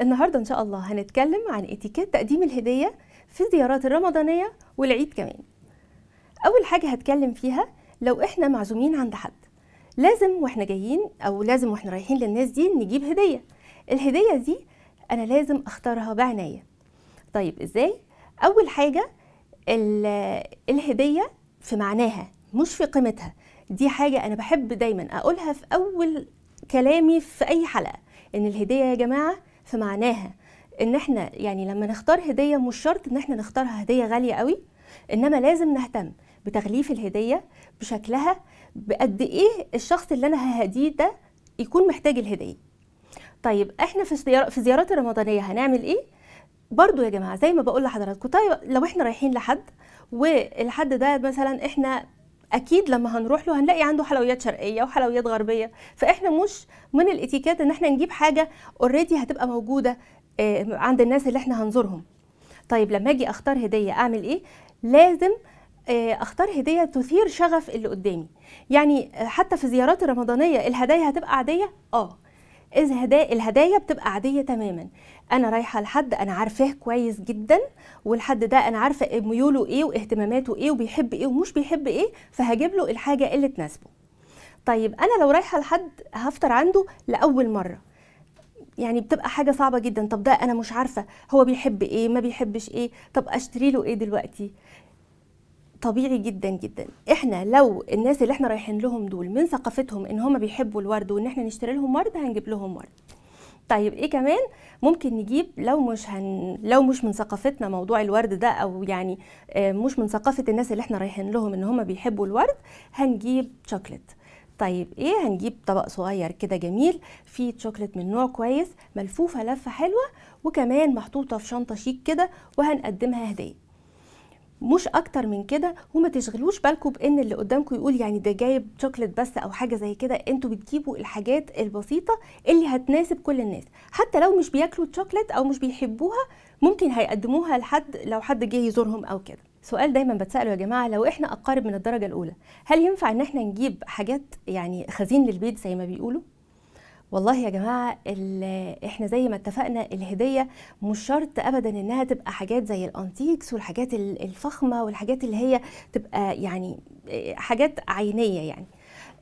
النهارده ان شاء الله هنتكلم عن اتيكيت تقديم الهديه في الزيارات الرمضانيه والعيد كمان اول حاجه هتكلم فيها لو احنا معزومين عند حد لازم واحنا جايين او لازم واحنا رايحين للناس دي نجيب هديه الهديه دي انا لازم اختارها بعنايه طيب ازاي اول حاجه الهديه في معناها مش في قيمتها دي حاجه انا بحب دايما اقولها في اول كلامي في اي حلقه ان الهديه يا جماعه فمعناها ان احنا يعني لما نختار هديه مش شرط ان احنا نختارها هديه غاليه قوي انما لازم نهتم بتغليف الهديه بشكلها بقد ايه الشخص اللي انا ههديه ده يكون محتاج الهديه طيب احنا في في زيارات الرمضانيه هنعمل ايه برضو يا جماعه زي ما بقول لحضراتكم طيب لو احنا رايحين لحد والحد ده مثلا احنا اكيد لما هنروح له هنلاقي عنده حلويات شرقيه وحلويات غربيه فاحنا مش من الاتيكيت ان احنا نجيب حاجه اوريدي هتبقى موجوده آه، عند الناس اللي احنا هنزورهم طيب لما اجي اختار هديه اعمل ايه لازم آه، اختار هديه تثير شغف اللي قدامي يعني آه، حتى في زياراتي الرمضانيه الهدايا هتبقى عاديه اه إذا هدا الهدايا بتبقى عادية تماما أنا رايحة لحد أنا عارفاه كويس جدا والحد ده أنا عارفة ميوله إيه واهتماماته إيه وبيحب إيه ومش بيحب إيه فهجيب له الحاجة اللي تناسبه طيب أنا لو رايحة لحد هفطر عنده لأول مرة يعني بتبقى حاجه صعبه جدا طب ده انا مش عارفه هو بيحب ايه ما بيحبش ايه طب اشتري له ايه دلوقتي طبيعي جدا جدا احنا لو الناس اللي احنا رايحين لهم دول من ثقافتهم ان هم بيحبوا الورد وان احنا نشتري لهم ورد هنجيب لهم ورد طيب ايه كمان ممكن نجيب لو مش هن لو مش من ثقافتنا موضوع الورد ده او يعني آه، مش من ثقافه الناس اللي احنا رايحين لهم ان هم بيحبوا الورد هنجيب شوكليت طيب ايه هنجيب طبق صغير كده جميل فيه شوكليت من نوع كويس ملفوفه لفه حلوه وكمان محطوطه في شنطه شيك كده وهنقدمها هديه مش اكتر من كده وما تشغلوش بالكم بان اللي قدامكم يقول يعني ده جايب شوكليت بس او حاجه زي كده انتوا بتجيبوا الحاجات البسيطه اللي هتناسب كل الناس حتى لو مش بياكلوا الشوكليت او مش بيحبوها ممكن هيقدموها لحد لو حد جه يزورهم او كده سؤال دايما بتساله يا جماعه لو احنا اقارب من الدرجه الاولى هل ينفع ان احنا نجيب حاجات يعني خزين للبيت زي ما بيقولوا والله يا جماعه احنا زي ما اتفقنا الهديه مش شرط ابدا انها تبقى حاجات زي الانتيكس والحاجات الفخمه والحاجات اللي هي تبقى يعني آه، حاجات عينيه يعني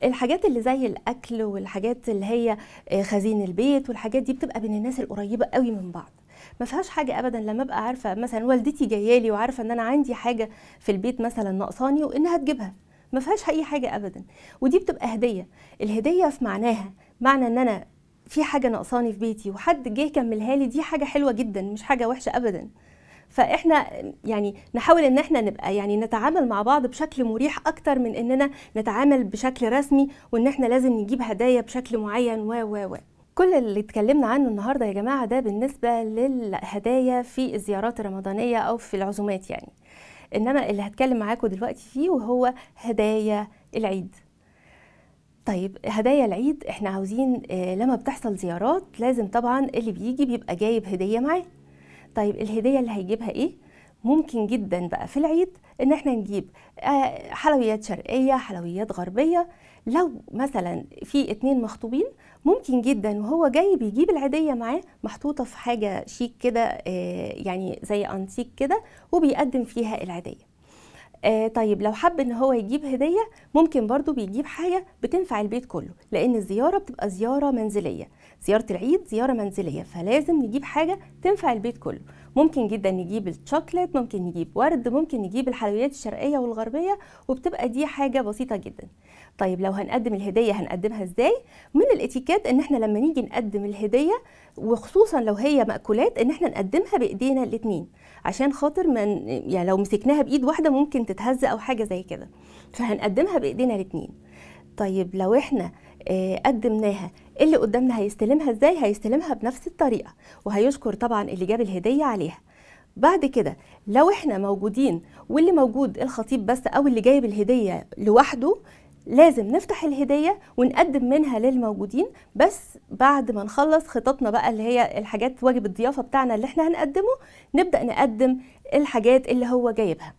الحاجات اللي زي الاكل والحاجات اللي هي آه، خزين البيت والحاجات دي بتبقى بين الناس القريبه قوي من بعض ما فيهاش حاجه ابدا لما ابقى عارفه مثلا والدتي جايه لي وعارفه ان انا عندي حاجه في البيت مثلا ناقصاني وانها تجيبها ما فيهاش اي حاجه ابدا ودي بتبقى هديه الهديه في معناها معنى ان انا في حاجه ناقصاني في بيتي وحد جه كملها لي دي حاجه حلوه جدا مش حاجه وحشه ابدا فاحنا يعني نحاول ان احنا نبقى يعني نتعامل مع بعض بشكل مريح اكتر من اننا نتعامل بشكل رسمي وان احنا لازم نجيب هدايا بشكل معين و و و كل اللي اتكلمنا عنه النهارده يا جماعه ده بالنسبه للهدايا في الزيارات الرمضانيه او في العزومات يعني انما اللي هتكلم معاكم دلوقتي فيه وهو هدايا العيد طيب هدايا العيد احنا عاوزين آه، لما بتحصل زيارات لازم طبعا اللي بيجي بيبقى جايب هديه معاه طيب الهديه اللي هيجيبها ايه ممكن جدا بقى في العيد ان احنا نجيب آه، حلويات شرقيه حلويات غربيه لو مثلا في اتنين مخطوبين ممكن جدا وهو جاي بيجيب العيديه معاه محطوطه في حاجه شيك كده آه، يعني زي انتيك كده وبيقدم فيها العيديه آه طيب لو حب ان هو يجيب هديه ممكن برضو بيجيب حاجه بتنفع البيت كله لان الزياره بتبقى زياره منزليه زياره العيد زياره منزليه فلازم نجيب حاجه تنفع البيت كله ممكن جدا نجيب الشوكليت ممكن نجيب ورد ممكن نجيب الحلويات الشرقيه والغربيه وبتبقى دي حاجه بسيطه جدا طيب لو هنقدم الهديه هنقدمها ازاي من الاتيكيت ان احنا لما نيجي نقدم الهديه وخصوصا لو هي مأكولات ان احنا نقدمها بايدينا الاتنين عشان خاطر من يعني لو مسكناها بايد واحده ممكن تتهز او حاجه زي كده فهنقدمها بايدينا الاتنين طيب لو احنا آه، قدمناها اللي قدامنا هيستلمها ازاي هيستلمها بنفس الطريقه وهيشكر طبعا اللي جاب الهديه عليها بعد كده لو احنا موجودين واللي موجود الخطيب بس او اللي جايب الهديه لوحده لازم نفتح الهديه ونقدم منها للموجودين بس بعد ما نخلص خططنا بقى اللي هي الحاجات واجب الضيافه بتاعنا اللي احنا هنقدمه نبدا نقدم الحاجات اللي هو جايبها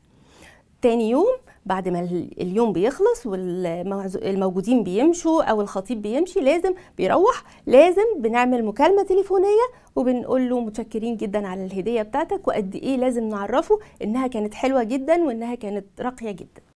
تاني يوم بعد ما اليوم بيخلص والموجودين بيمشوا او الخطيب بيمشي لازم بيروح لازم بنعمل مكالمه تليفونيه وبنقول له متشكرين جدا على الهديه بتاعتك وقد ايه لازم نعرفه انها كانت حلوه جدا وانها كانت راقيه جدا